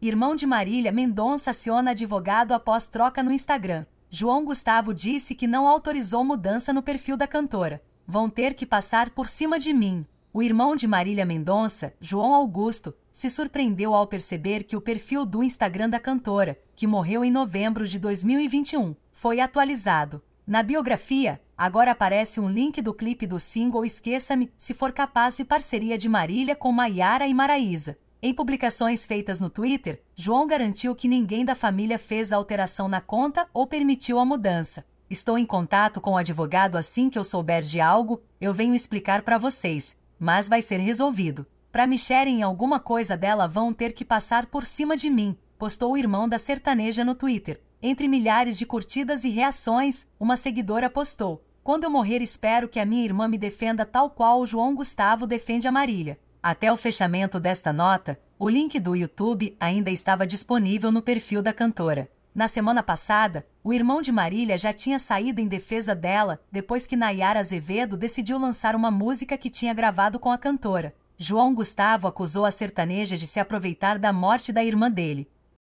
Irmão de Marília Mendonça aciona advogado após troca no Instagram. João Gustavo disse que não autorizou mudança no perfil da cantora. Vão ter que passar por cima de mim. O irmão de Marília Mendonça, João Augusto, se surpreendeu ao perceber que o perfil do Instagram da cantora, que morreu em novembro de 2021, foi atualizado. Na biografia, agora aparece um link do clipe do single Esqueça-me, se for capaz e parceria de Marília com Maiara e Maraísa. Em publicações feitas no Twitter, João garantiu que ninguém da família fez a alteração na conta ou permitiu a mudança. Estou em contato com o advogado assim que eu souber de algo, eu venho explicar para vocês, mas vai ser resolvido. Para mexerem em alguma coisa dela vão ter que passar por cima de mim, postou o irmão da sertaneja no Twitter. Entre milhares de curtidas e reações, uma seguidora postou: Quando eu morrer, espero que a minha irmã me defenda tal qual o João Gustavo defende a Marília. Até o fechamento desta nota, o link do YouTube ainda estava disponível no perfil da cantora. Na semana passada, o irmão de Marília já tinha saído em defesa dela depois que Nayara Azevedo decidiu lançar uma música que tinha gravado com a cantora. João Gustavo acusou a sertaneja de se aproveitar da morte da irmã dele.